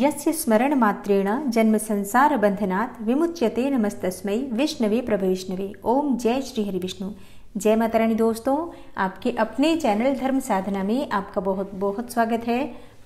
यस्य संसार बंधनात् विमुच्यते नमस्तस्मै विष्णवे प्रभविष्णवे ओम जय श्री हरि विष्णु जय माता रानी दोस्तों आपके अपने चैनल धर्म साधना में आपका बहुत बहुत स्वागत है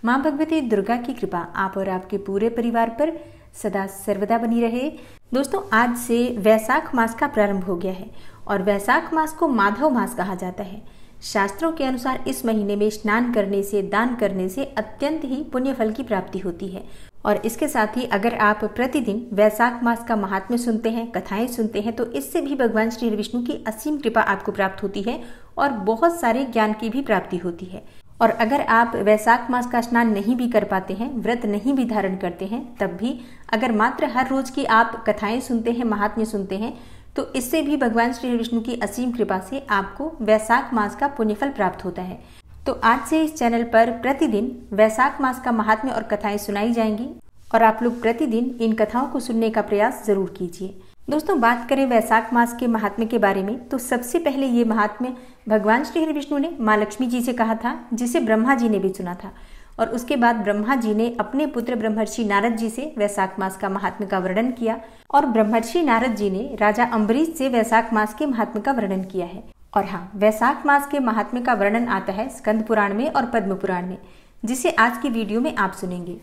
माँ भगवती दुर्गा की कृपा आप और आपके पूरे परिवार पर सदा सर्वदा बनी रहे दोस्तों आज से वैशाख मास का प्रारंभ हो गया है और वैशाख मास को माधव मास कहा जाता है शास्त्रों के अनुसार इस महीने में स्नान करने से दान करने से अत्यंत ही पुण्य फल की प्राप्ति होती है और इसके साथ ही अगर आप प्रतिदिन वैशाख मास का महात्म्य सुनते हैं कथाएं सुनते हैं तो इससे भी भगवान श्री विष्णु की असीम कृपा आपको प्राप्त होती है और बहुत सारे ज्ञान की भी प्राप्ति होती है और अगर आप वैशाख मास का स्नान नहीं भी कर पाते हैं व्रत नहीं भी धारण करते हैं तब भी अगर मात्र हर रोज की आप कथाएं सुनते हैं महात्म्य सुनते हैं तो इससे भी भगवान श्री विष्णु की असीम कृपा से आपको वैशाख मास का पुण्यफल प्राप्त होता है तो आज से इस चैनल पर प्रतिदिन वैशाख मास का महात्म्य और कथाएं सुनाई जाएंगी और आप लोग प्रतिदिन इन कथाओं को सुनने का प्रयास जरूर कीजिए दोस्तों बात करें वैशाख मास के महात्म्य के बारे में तो सबसे पहले ये महात्म्य भगवान श्री हरि विष्णु ने माँ लक्ष्मी जी से कहा था जिसे ब्रह्मा जी ने भी सुना था और उसके बाद ब्रह्मा जी ने अपने पुत्र ब्रह्मर्षि नारद जी से वैशाख मास का महात्म का वर्णन किया और ब्रह्मर्षि नारद जी ने राजा अम्बरीश से वैशाख मास के महात्म का वर्णन किया है और हाँ वैशाख मास के महात्म का वर्णन आता है स्कंद पुराण में और पद्म पुराण में जिसे आज की वीडियो में आप सुनेंगे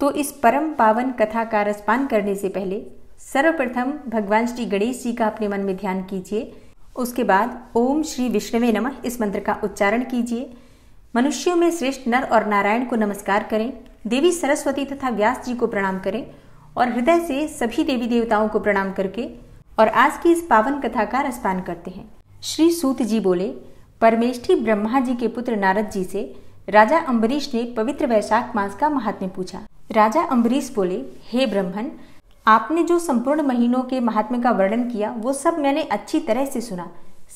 तो इस परम पावन कथा का रसपान करने से पहले सर्वप्रथम भगवान श्री गणेश जी का अपने मन में ध्यान कीजिए उसके बाद ओम श्री विष्णुवे नमः इस मंत्र का उच्चारण कीजिए मनुष्यों में श्रेष्ठ नर और नारायण को नमस्कार करें देवी सरस्वती तथा व्यास जी को प्रणाम करें और हृदय से सभी देवी देवताओं को प्रणाम करके और आज की इस पावन कथा का रसपान करते हैं श्री सूत जी बोले परमेष्ठी ब्रह्मा जी के पुत्र नारद जी से राजा अम्बरीश ने पवित्र वैशाख मास का महात्म्य पूछा राजा अम्बरीश बोले हे ब्रह्मन आपने जो संपूर्ण महीनों के महात्म्य का वर्णन किया वो सब मैंने अच्छी तरह से सुना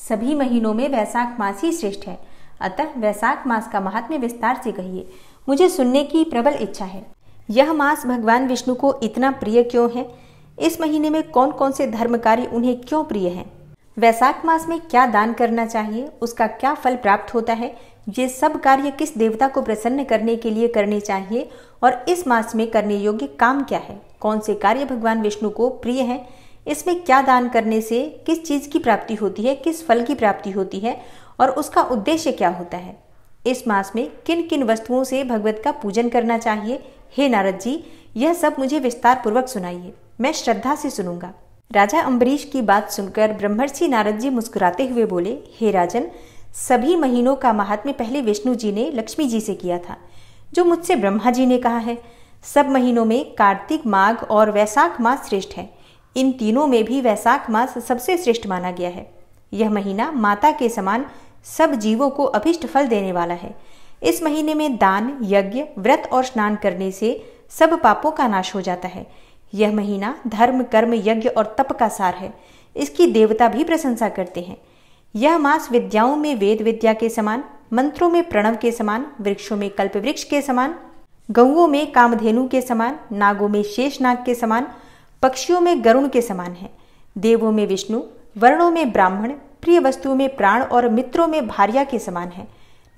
सभी महीनों में वैशाख मास ही श्रेष्ठ है अतः वैशाख मास का महात्म्य विस्तार से कहिए मुझे सुनने की प्रबल इच्छा है यह मास भगवान विष्णु को इतना प्रिय क्यों है इस महीने में कौन कौन से धर्म कार्य उन्हें क्यों प्रिय हैं वैशाख मास में क्या दान करना चाहिए उसका क्या फल प्राप्त होता है ये सब कार्य किस देवता को प्रसन्न करने के लिए करने चाहिए और इस मास में करने योग्य काम क्या है कौन से कार्य भगवान विष्णु को प्रिय हैं इसमें क्या दान करने से किस चीज़ की प्राप्ति होती है किस फल की प्राप्ति होती है और उसका उद्देश्य क्या होता है इस मास में किन किन वस्तुओं से भगवत का पूजन करना चाहिए हे नारद जी यह सब मुझे विस्तार पूर्वक सुनाइए मैं श्रद्धा से सुनूंगा राजा अम्बरीश की बात सुनकर ब्रह्मर्षि नारद जी मुस्कुराते हुए बोले हे राजन सभी महीनों का महात्म्य पहले विष्णु जी ने लक्ष्मी जी से किया था जो मुझसे ब्रह्मा जी ने कहा है सब महीनों में कार्तिक माघ और वैशाख मास श्रेष्ठ है इन तीनों में भी वैशाख मास सबसे श्रेष्ठ माना गया है यह महीना माता के समान सब जीवों को अभिष्ट फल देने वाला है इस महीने में दान यज्ञ व्रत और स्नान करने से सब पापों का नाश हो जाता है यह महीना धर्म कर्म यज्ञ और तप का सार है इसकी देवता भी प्रशंसा करते हैं यह मास विद्याओं में वेद विद्या के समान मंत्रों में प्रणव के समान वृक्षों में कल्प वृक्ष के समान गऊओं में कामधेनु के समान नागों में शेषनाग के समान पक्षियों में गरुण के समान है देवों में विष्णु वर्णों में ब्राह्मण प्रिय वस्तुओं में प्राण और मित्रों में भारिया के समान है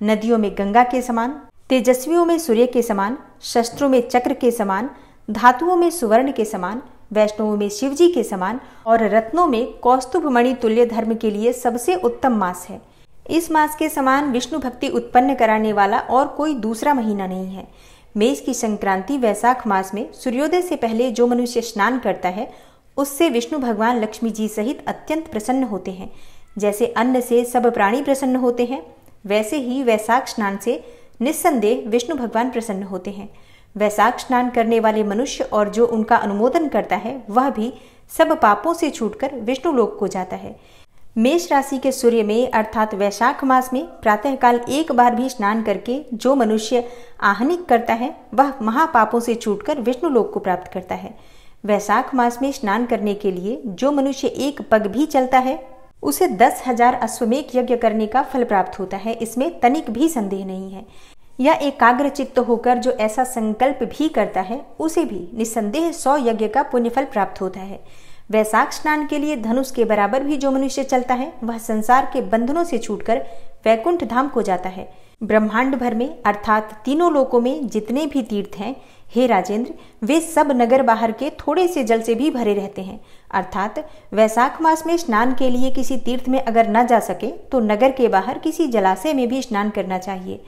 नदियों में गंगा के समान तेजस्वियों में सूर्य के समान शस्त्रों में चक्र के समान धातुओं में सुवर्ण के समान वैष्णवों में शिवजी के समान और रत्नों में कौस्तुभ मणि तुल्य धर्म के लिए सबसे उत्तम मास है इस मास के समान विष्णु भक्ति उत्पन्न कराने वाला और कोई दूसरा महीना नहीं है मेष की संक्रांति वैशाख मास में सूर्योदय से पहले जो मनुष्य स्नान करता है उससे विष्णु भगवान लक्ष्मी जी सहित अत्यंत प्रसन्न होते हैं जैसे अन्न से सब प्राणी प्रसन्न होते हैं वैसे ही वैसाख स्नान से निस्संदेह विष्णु भगवान प्रसन्न होते हैं वैसाख स्नान करने वाले मनुष्य और जो उनका अनुमोदन करता है वह भी सब पापों से छूटकर विष्णु लोक को जाता है मेष राशि के सूर्य में अर्थात वैशाख मास में प्रातःकाल एक बार भी स्नान करके जो मनुष्य आहनिक करता है वह महापापों से छूटकर विष्णु लोक को प्राप्त करता है वैशाख मास में स्नान करने के लिए जो मनुष्य एक पग भी चलता है उसे दस हजार अश्वमेघ यज्ञ करने का फल प्राप्त होता है इसमें तनिक भी संदेह नहीं है या एकाग्र चित्त होकर जो ऐसा संकल्प भी करता है उसे भी निसंदेह सौ यज्ञ का पुण्यफल प्राप्त होता है वैसाख स्नान के लिए धनुष के बराबर भी जो मनुष्य चलता है वह संसार के बंधनों से छूटकर वैकुंठ धाम को जाता है ब्रह्मांड भर में अर्थात तीनों लोकों में जितने भी तीर्थ हैं हे राजेंद्र वे सब नगर बाहर के थोड़े से जल से भी भरे रहते हैं अर्थात वैसाख मास में स्नान के लिए किसी तीर्थ में अगर न जा सके तो नगर के बाहर किसी जलाशय में भी स्नान करना चाहिए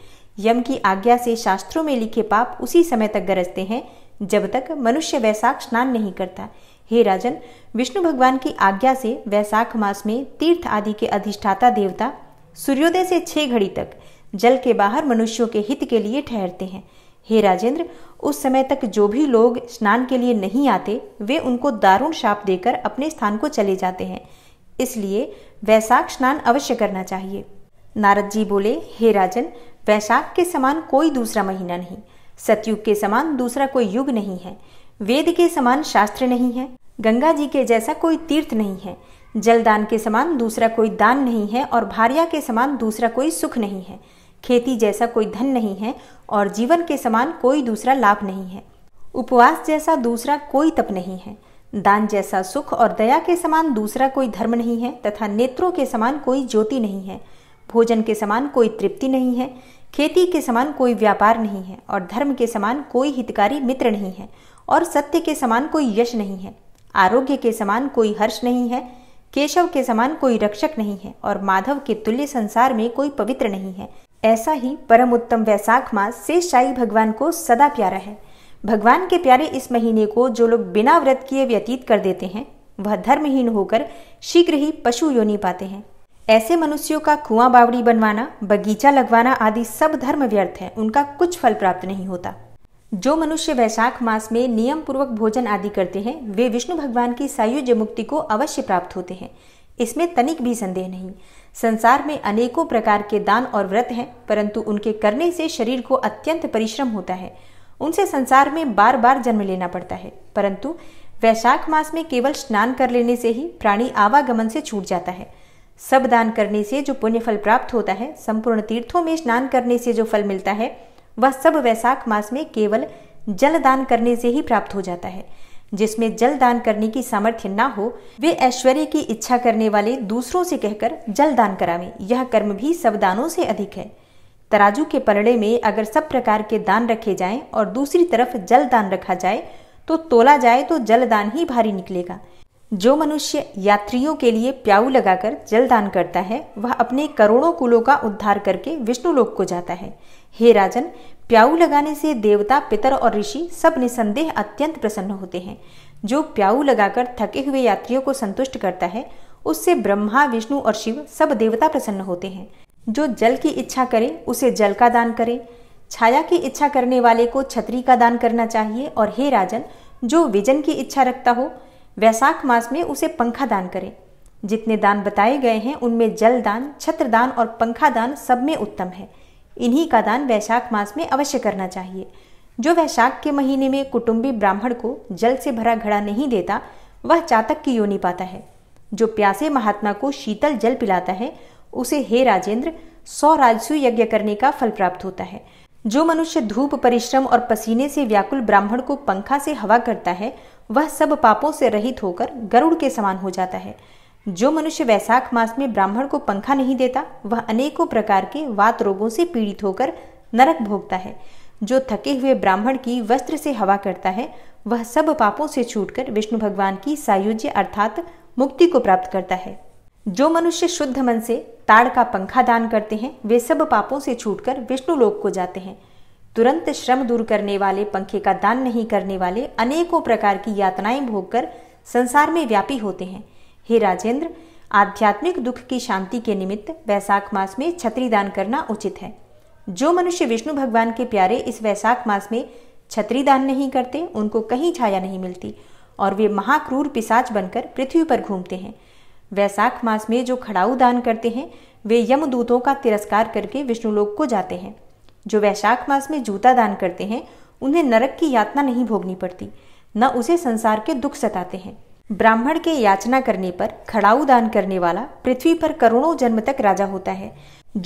यम की आज्ञा से शास्त्रों में लिखे पाप उसी समय तक गरजते हैं जब तक मनुष्य वैसाख स्नान नहीं करता हे राजन विष्णु भगवान की आज्ञा से वैशाख मास में तीर्थ आदि के अधिष्ठाता देवता सूर्योदय से छह घड़ी तक जल के बाहर मनुष्यों के हित के लिए ठहरते हैं हे राजेंद्र उस समय तक जो भी लोग स्नान के लिए नहीं आते वे उनको दारुण शाप देकर अपने स्थान को चले जाते हैं इसलिए वैशाख स्नान अवश्य करना चाहिए नारद जी बोले हे राजन वैशाख के समान कोई दूसरा महीना नहीं सतयुग के समान दूसरा कोई युग नहीं है वेद के समान शास्त्र नहीं है गंगा जी के जैसा कोई तीर्थ नहीं है जलदान के समान दूसरा कोई दान नहीं है और भारिया के समान दूसरा कोई सुख नहीं है खेती जैसा कोई धन नहीं है और जीवन के समान कोई दूसरा लाभ नहीं है उपवास जैसा दूसरा कोई तप नहीं है दान जैसा सुख और दया के समान दूसरा कोई धर्म नहीं है तथा नेत्रों के समान कोई ज्योति नहीं है भोजन के समान कोई तृप्ति नहीं है खेती के समान कोई व्यापार नहीं है और धर्म के समान कोई हितकारी मित्र नहीं है और सत्य के समान कोई यश नहीं है आरोग्य के समान कोई हर्ष नहीं है केशव के समान कोई रक्षक नहीं है और माधव के तुल्य संसार में कोई पवित्र नहीं है ऐसा ही परम उत्तम वैसाख मास से शाही भगवान को सदा प्यारा है भगवान के प्यारे इस महीने को जो लोग बिना व्रत किए व्यतीत कर देते हैं वह धर्महीन होकर शीघ्र ही पशु योनि पाते हैं ऐसे मनुष्यों का कुआं बावड़ी बनवाना बगीचा लगवाना आदि सब धर्म व्यर्थ है उनका कुछ फल प्राप्त नहीं होता जो मनुष्य वैशाख मास में नियम पूर्वक भोजन आदि करते हैं वे विष्णु भगवान की सायुज मुक्ति को अवश्य प्राप्त होते हैं इसमें तनिक भी संदेह नहीं संसार में अनेकों प्रकार के दान और व्रत हैं परंतु उनके करने से शरीर को अत्यंत परिश्रम होता है उनसे संसार में बार बार जन्म लेना पड़ता है परंतु वैशाख मास में केवल स्नान कर लेने से ही प्राणी आवागमन से छूट जाता है सब दान करने से जो पुण्य फल प्राप्त होता है संपूर्ण तीर्थों में स्नान करने से जो फल मिलता है वह सब वैशाख मास में केवल जल दान करने से ही प्राप्त हो जाता है जिसमें जल दान करने की सामर्थ्य न हो वे ऐश्वर्य की इच्छा करने वाले दूसरों से कहकर जल दान करावे यह कर्म भी सब दानों से अधिक है तराजू के पलड़े में अगर सब प्रकार के दान रखे जाएं और दूसरी तरफ जल दान रखा जाए तो तोला जाए तो जल दान ही भारी निकलेगा जो मनुष्य यात्रियों के लिए प्याऊ लगाकर जल दान करता है वह अपने करोड़ों कुलों का उद्धार करके विष्णु लोक को जाता है हे राजन प्याऊ लगाने से देवता पितर और ऋषि सब निसंदेह अत्यंत प्रसन्न होते हैं जो प्याऊ लगाकर थके हुए यात्रियों को संतुष्ट करता है उससे ब्रह्मा विष्णु और शिव सब देवता प्रसन्न होते हैं जो जल की इच्छा करे उसे जल का दान करे छाया की इच्छा करने वाले को छतरी का दान करना चाहिए और हे राजन जो विजन की इच्छा रखता हो वैशाख मास में उसे पंखा दान करें जितने दान बताए गए हैं उनमें जल दान छत्र दान और पंखा दान सब में उत्तम है इन्हीं का दान वैशाख मास में अवश्य करना चाहिए जो वैशाख के महीने में कुटुंबी ब्राह्मण को जल से भरा घड़ा नहीं देता वह चातक की योनि पाता है जो प्यासे महात्मा को शीतल जल पिलाता है उसे हे राजेंद्र सौ राजसु यज्ञ करने का फल प्राप्त होता है जो मनुष्य धूप परिश्रम और पसीने से व्याकुल ब्राह्मण को पंखा से हवा करता है वह सब पापों से रहित होकर गरुड़ के समान हो जाता है जो मनुष्य वैशाख मास में ब्राह्मण को पंखा नहीं देता वह अनेकों प्रकार के वात रोगों से पीड़ित होकर नरक भोगता है जो थके हुए ब्राह्मण की वस्त्र से हवा करता है वह सब पापों से छूटकर विष्णु भगवान की सायुज्य अर्थात मुक्ति को प्राप्त करता है जो मनुष्य शुद्ध मन से ताड़ का पंखा दान करते हैं वे सब पापों से छूटकर विष्णु लोक को जाते हैं तुरंत श्रम दूर करने वाले पंखे का दान नहीं करने वाले अनेकों प्रकार की यातनाएं भोगकर संसार में व्यापी होते हैं हे राजेंद्र आध्यात्मिक दुख की शांति के निमित्त वैशाख मास में छतरी दान करना उचित है जो मनुष्य विष्णु भगवान के प्यारे इस वैशाख मास में छत्री दान नहीं करते उनको कहीं छाया नहीं मिलती और वे महाक्रूर पिसाच बनकर पृथ्वी पर घूमते हैं वैशाख मास में जो खड़ाऊ दान करते हैं वे यमदूतों का तिरस्कार करके विष्णुलोक को जाते हैं जो वैशाख मास में जूता दान करते हैं उन्हें नरक की यातना नहीं भोगनी पड़ती न उसे संसार के दुख सताते हैं ब्राह्मण के याचना करने पर खड़ाऊ दान करने वाला पृथ्वी पर करोड़ों जन्म तक राजा होता है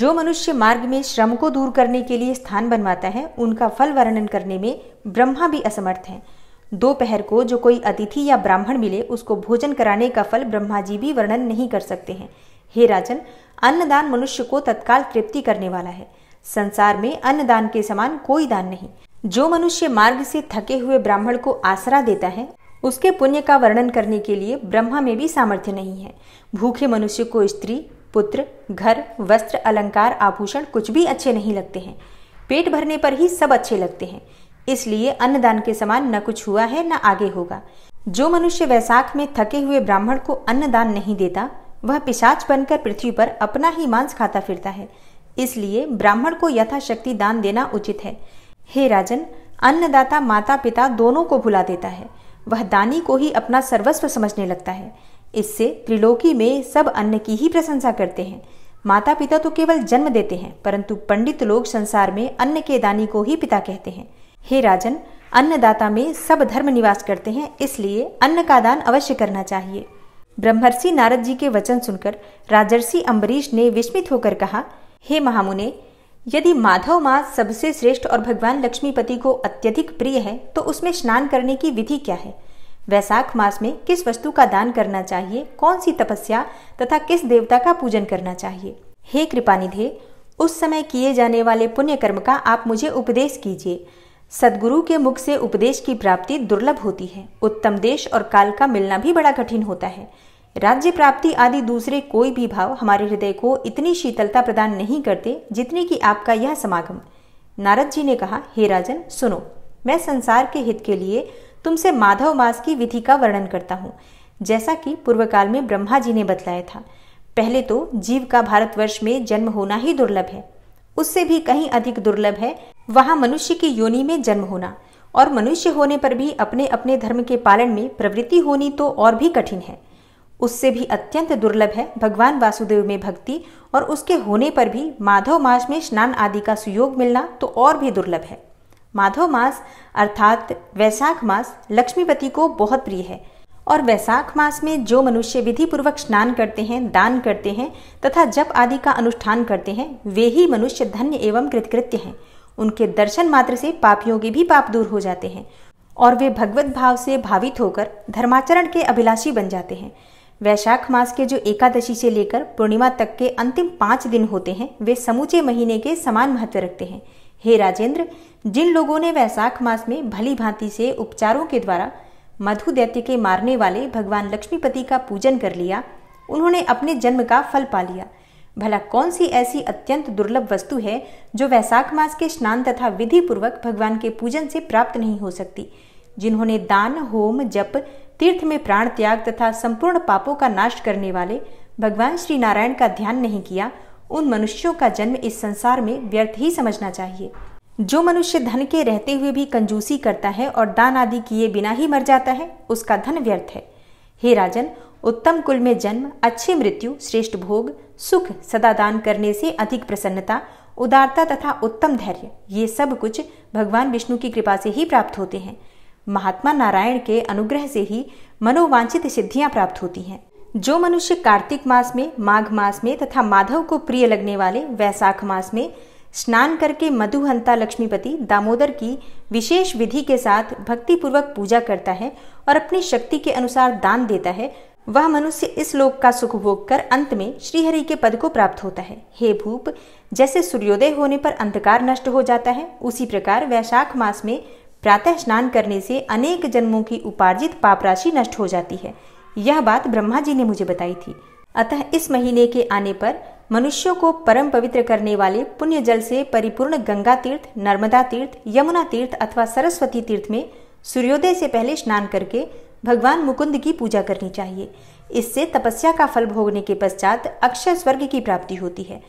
जो मनुष्य मार्ग में श्रम को दूर करने के लिए स्थान बनवाता है उनका फल वर्णन करने में ब्रह्मा भी असमर्थ है दोपहर को जो कोई अतिथि या ब्राह्मण मिले उसको भोजन कराने का फल ब्रह्मा जी भी वर्णन नहीं कर सकते हैं हे राजन अन्नदान मनुष्य को तत्काल तृप्ति करने वाला है संसार में अन्नदान के समान कोई दान नहीं जो मनुष्य मार्ग से थके हुए ब्राह्मण को आसरा देता है उसके पुण्य का वर्णन करने के लिए ब्रह्मा में भी सामर्थ्य नहीं है भूखे मनुष्य को स्त्री पुत्र घर वस्त्र अलंकार आभूषण कुछ भी अच्छे नहीं लगते हैं पेट भरने पर ही सब अच्छे लगते हैं इसलिए अन्नदान के समान न कुछ हुआ है न आगे होगा जो मनुष्य वैसाख में थके हुए ब्राह्मण को अन्नदान नहीं देता वह पिशाच बनकर पृथ्वी पर अपना ही मांस खाता फिरता है इसलिए ब्राह्मण को यथाशक्ति दान देना उचित है हे राजन अन्नदाता माता पिता दोनों को भुला देता है वह दानी को ही अपना सर्वस्व समझने लगता है इससे त्रिलोकी में सब अन्न की ही प्रशंसा करते हैं माता पिता तो केवल जन्म देते हैं परंतु पंडित लोग संसार में अन्न के दानी को ही पिता कहते हैं हे राजन अन्नदाता में सब धर्म निवास करते हैं इसलिए अन्न का दान अवश्य करना चाहिए ब्रह्मर्षि नारद जी के वचन सुनकर राजर्षि अम्बरीश ने विस्मित होकर कहा हे महामुने यदि माधव माँ सबसे श्रेष्ठ और भगवान लक्ष्मीपति को अत्यधिक प्रिय है तो उसमें स्नान करने की विधि क्या है वैशाख मास में किस वस्तु का दान करना चाहिए कौन सी तपस्या तथा किस देवता का पूजन करना चाहिए हे कृपा निधे उस समय किए जाने वाले पुण्य कर्म का आप मुझे उपदेश कीजिए सदगुरु के मुख से उपदेश की प्राप्ति दुर्लभ होती है उत्तम देश और काल का मिलना भी बड़ा कठिन होता है राज्य प्राप्ति आदि दूसरे कोई भी भाव हमारे हृदय को इतनी शीतलता प्रदान नहीं करते जितनी की आपका यह समागम नारद जी ने कहा हे राजन सुनो मैं संसार के हित के लिए तुमसे माधव मास की विधि का वर्णन करता हूँ जैसा कि काल में ब्रह्मा जी ने बतलाया था पहले तो जीव का भारतवर्ष में जन्म होना ही दुर्लभ है उससे भी कहीं अधिक दुर्लभ है वहाँ मनुष्य की योनि में जन्म होना और मनुष्य होने पर भी अपने अपने धर्म के पालन में प्रवृत्ति होनी तो और भी कठिन है उससे भी अत्यंत दुर्लभ है भगवान वासुदेव में भक्ति और उसके होने पर भी माधव मास में स्नान आदि का सुयोग मिलना तो और भी दुर्लभ है माधव मास अर्थात वैशाख मास लक्ष्मीपति को बहुत प्रिय है और वैशाख मास में जो मनुष्य विधि पूर्वक स्नान करते हैं दान करते हैं तथा जप आदि का अनुष्ठान करते हैं वे ही मनुष्य धन्य एवं कृतकृत्य हैं उनके दर्शन मात्र से पापियों के भी पाप दूर हो जाते हैं और वे भगवत भाव से भावित होकर धर्माचरण के अभिलाषी बन जाते हैं वैशाख मास के जो एकादशी से लेकर पूर्णिमा तक के अंतिम पाँच दिन होते हैं वे समूचे महीने के समान महत्व रखते हैं हे राजेंद्र जिन लोगों ने वैशाख मास में भली भांति से उपचारों के द्वारा मधु दैत्य के मारने वाले भगवान लक्ष्मीपति का पूजन कर लिया उन्होंने अपने जन्म का फल पा लिया भला कौन सी ऐसी अत्यंत दुर्लभ वस्तु है जो वैशाख मास के स्नान तथा विधि पूर्वक भगवान के पूजन से प्राप्त नहीं हो सकती जिन्होंने दान होम जप तीर्थ में प्राण त्याग तथा संपूर्ण पापों का नाश करने वाले भगवान श्री नारायण का ध्यान नहीं किया उन मनुष्यों का जन्म इस संसार में व्यर्थ ही समझना चाहिए जो मनुष्य धन के रहते हुए भी कंजूसी करता है और दान आदि किए बिना ही मर जाता है उसका धन व्यर्थ है हे राजन उत्तम कुल में जन्म अच्छी मृत्यु श्रेष्ठ भोग सुख सदा दान करने से अधिक प्रसन्नता उदारता तथा उत्तम धैर्य ये सब कुछ भगवान विष्णु की कृपा से ही प्राप्त होते हैं महात्मा नारायण के अनुग्रह से ही मनोवांछित सिद्धियां प्राप्त होती हैं जो मनुष्य कार्तिक मास में माघ मास में तथा माधव को प्रिय लगने वाले वैशाख मास में स्नान करके मधुहंता लक्ष्मीपति दामोदर की विशेष विधि के साथ भक्तिपूर्वक पूजा करता है और अपनी शक्ति के अनुसार दान देता है वह मनुष्य इस लोक का सुख भोग कर अंत में श्रीहरि के पद को प्राप्त होता है हे भूप जैसे सूर्योदय होने पर अंधकार नष्ट हो जाता है उसी प्रकार वैशाख मास में प्रातः स्नान करने से अनेक जन्मों की उपार्जित पाप राशि नष्ट हो जाती है यह बात ब्रह्मा जी ने मुझे बताई थी अतः इस महीने के आने पर मनुष्यों को परम पवित्र करने वाले पुण्य जल से परिपूर्ण गंगा तीर्थ नर्मदा तीर्थ यमुना तीर्थ अथवा सरस्वती तीर्थ में सूर्योदय से पहले स्नान करके भगवान मुकुंद की पूजा करनी चाहिए इससे तपस्या का फल भोगने के पश्चात अक्षय स्वर्ग की प्राप्ति होती है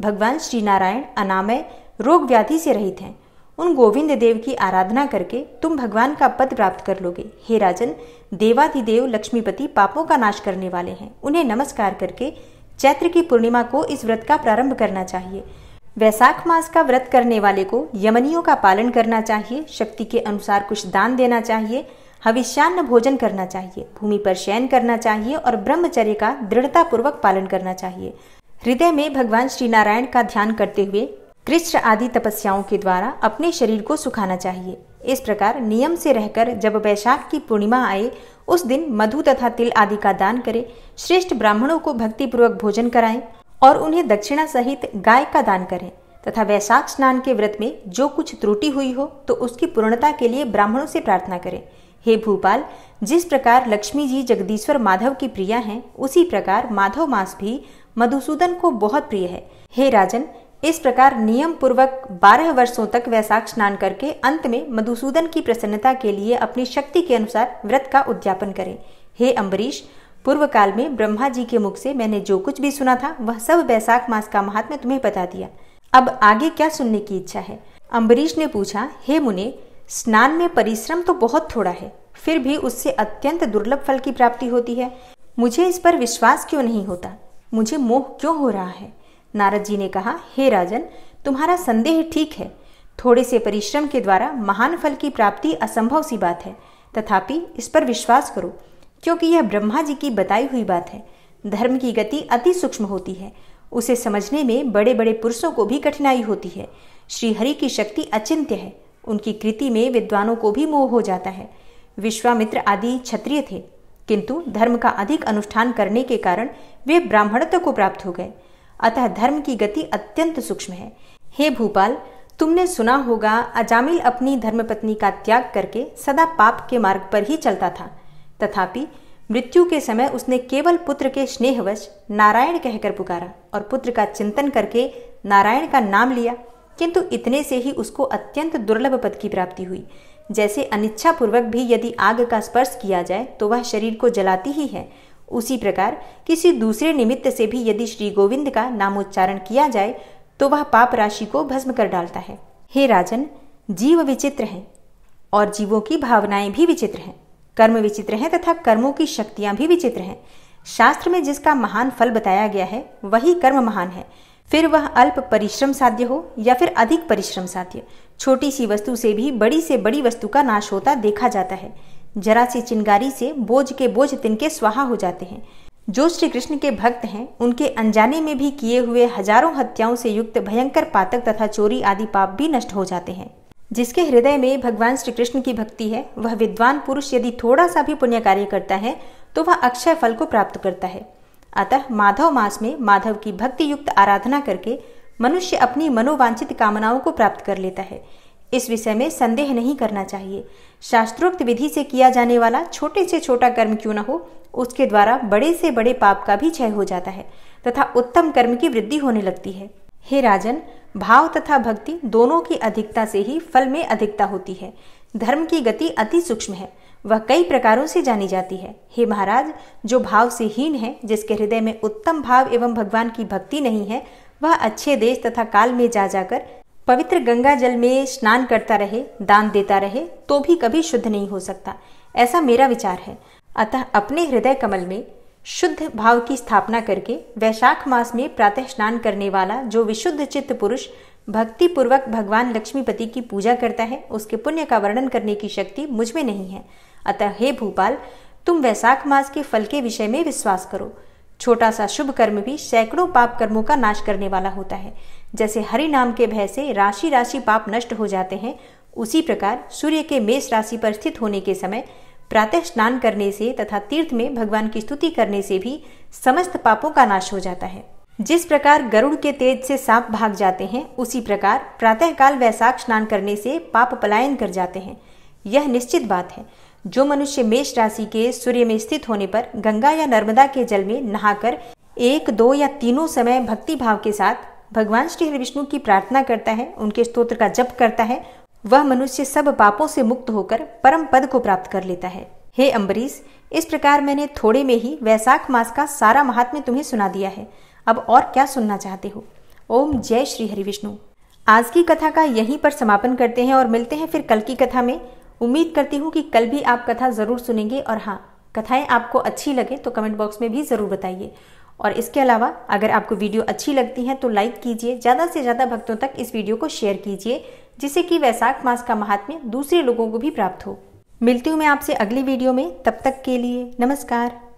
भगवान श्री नारायण अनामय रोग व्याधि से रहित हैं उन गोविंद देव की आराधना करके तुम भगवान का पद प्राप्त कर लोगे हे राजन देवाधिदेव लक्ष्मीपति पापों का नाश करने वाले हैं उन्हें नमस्कार करके चैत्र की पूर्णिमा को इस व्रत का प्रारंभ करना चाहिए वैसाख मास का व्रत करने वाले को यमनियों का पालन करना चाहिए शक्ति के अनुसार कुछ दान देना चाहिए हविष्यान्न भोजन करना चाहिए भूमि पर शयन करना चाहिए और ब्रह्मचर्य का दृढ़ता पूर्वक पालन करना चाहिए हृदय में भगवान श्री नारायण का ध्यान करते हुए कृष्ण आदि तपस्याओं के द्वारा अपने शरीर को सुखाना चाहिए इस प्रकार नियम से रहकर जब वैशाख की पूर्णिमा आए उस दिन मधु तथा तिल आदि का दान करें श्रेष्ठ ब्राह्मणों को पूर्वक भोजन कराएं और उन्हें दक्षिणा सहित गाय का दान करें तथा वैशाख स्नान के व्रत में जो कुछ त्रुटि हुई हो तो उसकी पूर्णता के लिए ब्राह्मणों से प्रार्थना करें हे भूपाल जिस प्रकार लक्ष्मी जी जगदीश्वर माधव की प्रिया हैं उसी प्रकार माधव मास भी मधुसूदन को बहुत प्रिय है हे राजन इस प्रकार नियम पूर्वक बारह वर्षों तक वैसाख स्नान करके अंत में मधुसूदन की प्रसन्नता के लिए अपनी शक्ति के अनुसार व्रत का उद्यापन करें हे अम्बरीश पूर्व काल में ब्रह्मा जी के मुख से मैंने जो कुछ भी सुना था वह सब वैसाख मास का महात्म्य तुम्हें बता दिया अब आगे क्या सुनने की इच्छा है अम्बरीश ने पूछा हे मुने स्नान में परिश्रम तो बहुत थोड़ा है फिर भी उससे अत्यंत दुर्लभ फल की प्राप्ति होती है मुझे इस पर विश्वास क्यों नहीं होता मुझे मोह क्यों हो रहा है नारद जी ने कहा हे राजन तुम्हारा संदेह ठीक है थोड़े से परिश्रम के द्वारा महान फल की प्राप्ति असंभव सी बात है तथापि इस पर विश्वास करो क्योंकि यह ब्रह्मा जी की बताई हुई बात है धर्म की गति अति सूक्ष्म होती है उसे समझने में बड़े बड़े पुरुषों को भी कठिनाई होती है श्रीहरि की शक्ति अचिंत्य है उनकी कृति में विद्वानों को भी मोह हो जाता है विश्वामित्र आदि क्षत्रिय थे किंतु धर्म का अधिक अनुष्ठान करने के कारण वे ब्राह्मणत्व को प्राप्त हो गए अतः धर्म की गति अत्यंत सूक्ष्म है हे भूपाल तुमने सुना होगा अजामिल अपनी धर्मपत्नी का त्याग करके सदा पाप के मार्ग पर ही चलता था तथापि मृत्यु के समय उसने केवल पुत्र के स्नेहवश नारायण कहकर पुकारा और पुत्र का चिंतन करके नारायण का नाम लिया किंतु इतने से ही उसको अत्यंत दुर्लभ पद की प्राप्ति हुई जैसे अनिच्छापूर्वक भी यदि आग का स्पर्श किया जाए तो वह शरीर को जलाती ही है उसी प्रकार किसी दूसरे निमित्त से भी यदि श्री गोविंद का नामोच्चारण किया जाए तो वह पाप राशि को भस्म कर डालता है हे राजन जीव विचित्र हैं और जीवों की भावनाएं भी विचित्र हैं कर्म विचित्र हैं तथा कर्मों की शक्तियां भी विचित्र हैं शास्त्र में जिसका महान फल बताया गया है वही कर्म महान है फिर वह अल्प परिश्रम साध्य हो या फिर अधिक परिश्रम साध्य छोटी सी वस्तु से भी बड़ी से बड़ी वस्तु का नाश होता देखा जाता है जरा सी चिंगारी से बोझ के बोझ तिनके स्वाहा हो जाते हैं जो श्री कृष्ण के भक्त हैं उनके अनजाने में भी किए हुए हजारों हत्याओं से युक्त भयंकर पातक तथा चोरी आदि पाप भी नष्ट हो जाते हैं जिसके हृदय में भगवान श्री कृष्ण की भक्ति है वह विद्वान पुरुष यदि थोड़ा सा भी पुण्य कार्य करता है तो वह अक्षय फल को प्राप्त करता है अतः माधव मास में माधव की भक्ति युक्त आराधना करके मनुष्य अपनी मनोवांछित कामनाओं को प्राप्त कर लेता है इस विषय में संदेह नहीं करना चाहिए शास्त्रोक्त विधि से किया जाने वाला छोटे से छोटा कर्म क्यों न हो उसके द्वारा बड़े से बड़े पाप का भी क्षय हो जाता है तथा उत्तम कर्म की वृद्धि होने लगती है हे राजन भाव तथा भक्ति दोनों की अधिकता से ही फल में अधिकता होती है धर्म की गति अति सूक्ष्म है वह कई प्रकारों से जानी जाती है हे महाराज जो भाव से हीन है जिसके हृदय में उत्तम भाव एवं भगवान की भक्ति नहीं है वह अच्छे देश तथा काल में जा जाकर पवित्र गंगा जल में स्नान करता रहे दान देता रहे तो भी कभी शुद्ध नहीं हो सकता ऐसा मेरा विचार है अतः अपने हृदय कमल में शुद्ध भाव की स्थापना करके वैशाख मास में प्रातः स्नान करने वाला जो विशुद्ध चित्त पुरुष भक्ति पूर्वक भगवान लक्ष्मीपति की पूजा करता है उसके पुण्य का वर्णन करने की शक्ति मुझ में नहीं है अतः हे भूपाल तुम वैशाख मास के फल के विषय में विश्वास करो छोटा सा शुभ कर्म भी सैकड़ों पाप कर्मों का नाश करने वाला होता है जैसे हरि नाम के भय से राशि राशि पाप नष्ट हो जाते हैं उसी प्रकार सूर्य के मेष राशि पर स्थित होने के समय प्रातः स्नान करने से तथा तीर्थ में भगवान की स्तुति करने से भी समस्त पापों का नाश हो जाता है जिस प्रकार गरुड़ के तेज से सांप भाग जाते हैं उसी प्रकार प्रातःकाल वैसाख स्नान करने से पाप पलायन कर जाते हैं यह निश्चित बात है जो मनुष्य मेष राशि के सूर्य में स्थित होने पर गंगा या नर्मदा के जल में नहाकर एक दो या तीनों समय भक्ति भाव के साथ भगवान श्री हरि विष्णु की प्रार्थना करता है उनके स्तोत्र का जप करता है वह मनुष्य सब पापों से मुक्त होकर परम पद को प्राप्त कर लेता है हे अम्बरीश इस प्रकार मैंने थोड़े में ही वैशाख मास का सारा महात्म्य तुम्हें सुना दिया है अब और क्या सुनना चाहते हो ओम जय श्री हरि विष्णु आज की कथा का यहीं पर समापन करते हैं और मिलते हैं फिर कल की कथा में उम्मीद करती हूँ कि कल भी आप कथा ज़रूर सुनेंगे और हाँ कथाएं आपको अच्छी लगे तो कमेंट बॉक्स में भी ज़रूर बताइए और इसके अलावा अगर आपको वीडियो अच्छी लगती है तो लाइक कीजिए ज़्यादा से ज़्यादा भक्तों तक इस वीडियो को शेयर कीजिए जिससे कि वैशाख मास का महात्म्य दूसरे लोगों को भी प्राप्त हो मिलती हूँ मैं आपसे अगली वीडियो में तब तक के लिए नमस्कार